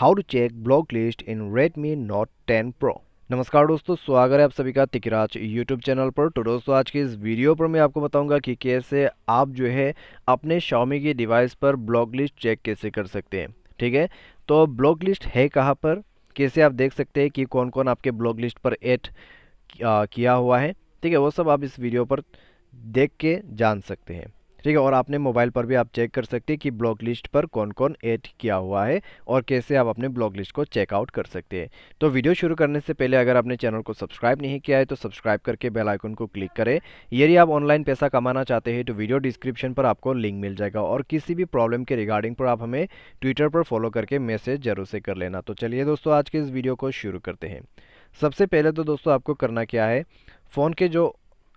how to check block list in Redmi Note 10 Pro नमस्कार दोस्तों स्वागत है आप सभी का तिकराज यूट्यूब चैनल पर तो दोस्तों आज की इस वीडियो पर मैं आपको बताऊंगा कि कैसे आप जो है अपने Xiaomi के डिवाइस पर ब्लॉक लिस्ट चेक कैसे कर सकते हैं ठीक है तो ब्लॉक लिस्ट है कहाँ पर कैसे आप देख सकते हैं कि कौन कौन आपके ब्लॉक लिस्ट पर एड किया हुआ है ठीक है वो सब आप इस वीडियो पर देख के जान सकते हैं ठीक है और आपने मोबाइल पर भी आप चेक कर सकते हैं कि ब्लॉक लिस्ट पर कौन कौन ऐड किया हुआ है और कैसे आप अपने ब्लॉक लिस्ट को चेकआउट कर सकते हैं तो वीडियो शुरू करने से पहले अगर आपने चैनल को सब्सक्राइब नहीं किया है तो सब्सक्राइब करके बेल आइकन को क्लिक करें यदि आप ऑनलाइन पैसा कमाना चाहते हैं तो वीडियो डिस्क्रिप्शन पर आपको लिंक मिल जाएगा और किसी भी प्रॉब्लम के रिगार्डिंग पर आप हमें ट्विटर पर फॉलो करके मैसेज जरूर से कर लेना तो चलिए दोस्तों आज के इस वीडियो को शुरू करते हैं सबसे पहले तो दोस्तों आपको करना क्या है फ़ोन के जो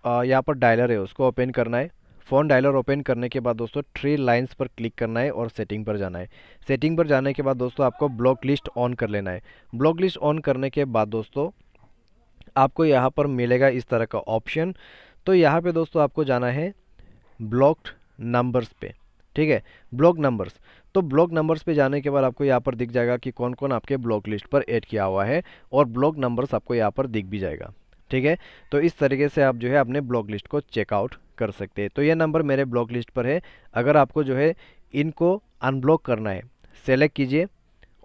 यहाँ पर डायलर है उसको ओपन करना है फ़ोन डायलर ओपन करने के बाद दोस्तों थ्री लाइंस पर क्लिक करना है और सेटिंग पर जाना है सेटिंग पर जाने के बाद दोस्तों आपको ब्लॉक लिस्ट ऑन कर लेना है ब्लॉक लिस्ट ऑन करने के बाद दोस्तों आपको यहाँ पर मिलेगा इस तरह का ऑप्शन तो यहाँ पर दोस्तों आपको जाना है ब्लॉक्ड नंबर्स पे ठीक है ब्लॉक नंबर्स तो ब्लॉक नंबर्स पे जाने के बाद आपको यहाँ पर दिख जाएगा कि कौन कौन आपके ब्लॉक लिस्ट पर ऐड किया हुआ है और ब्लॉक नंबर्स आपको यहाँ पर दिख भी जाएगा ठीक है तो इस तरीके से आप जो है अपने ब्लॉक लिस्ट को चेकआउट कर सकते हैं तो ये नंबर मेरे ब्लॉक लिस्ट पर है अगर आपको जो है इनको अनब्लॉक करना है सेलेक्ट कीजिए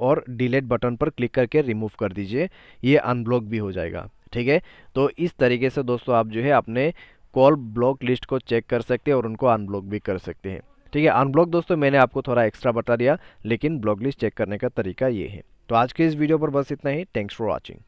और डिलीट बटन पर क्लिक करके रिमूव कर दीजिए ये अनब्लॉक भी हो जाएगा ठीक है तो इस तरीके से दोस्तों आप जो है अपने कॉल ब्लॉक लिस्ट को चेक कर सकते हैं और उनको अनब्लॉक भी कर सकते हैं ठीक है अनब्लॉक दोस्तों मैंने आपको थोड़ा एक्स्ट्रा बता दिया लेकिन ब्लॉक लिस्ट चेक करने का तरीका ये है तो आज के इस वीडियो पर बस इतना ही थैंक्स फॉर वॉचिंग